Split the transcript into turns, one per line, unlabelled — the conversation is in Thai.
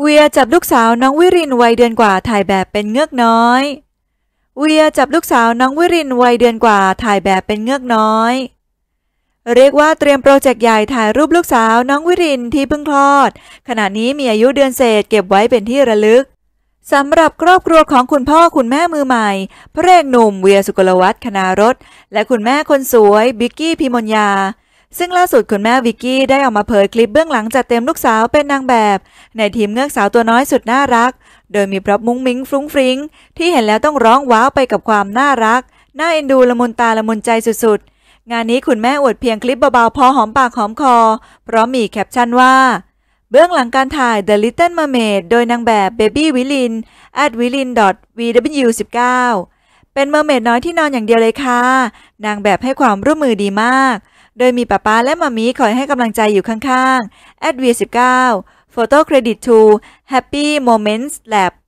เวียจับลูกสาวน้องวิรินวัยเดือนกว่าถ่ายแบบเป็นเงือกน้อย เวียจับลูกสาวน้องวิรินวัยเดือนกว่าถ่ายแบบเป็นเงือกน้อย เรียกว่าเตรียมโปรเจกต์ใหญ่ถ่ายรูปลูกสาวน้องวิรินที่เพิ่งคลอด ขณะนี้มีอายุเดือนเศษเก็บไว้เป็นที่ระลึกสำหรับครอบครัวของคุณพ่อคุณแม่มือใหม่พระเอกหนุ่มเวียสุกลวัฒน์คณารถและคุณแม่คนสวย บิกกี้พิมนยาซึ่งล่าสุดคุณแม่วิกกี้ ได้ออกมาเผยคลิปเบื้องหลังจัดเต็มลูกสาว เป็นนางแบบ ในทีมเงือกสาวตัวน้อยสุดน่ารัก โดยมีพรบอพมุ้งมิ้งฟรุ้งฟริ้งที่เห็นแล้วต้องร้องว้าวไปกับความน่ารัก น่าเอ็นดูละมุนตาละมุนใจสุด ๆ งานนี้คุณแม่อวดเพียงคลิปเบาๆพอหอมปากหอมคอ เพราะมีแคปชั่นว่า เบื้องหลังการถ่าย The Little Mermaid โดยนางแบบเบบี้วิลิน at wilin vw19 เป็นเมอร์เมดน้อยที่นอนอย่างเดียวเลยค่ะ นางแบบให้ความร่วมมือดีมากโดยมีป้าป้าและมามีคอยให้กำลังใจอยู่ข้างๆ a d v i a 19 Photo Credit to Happy Moments Lab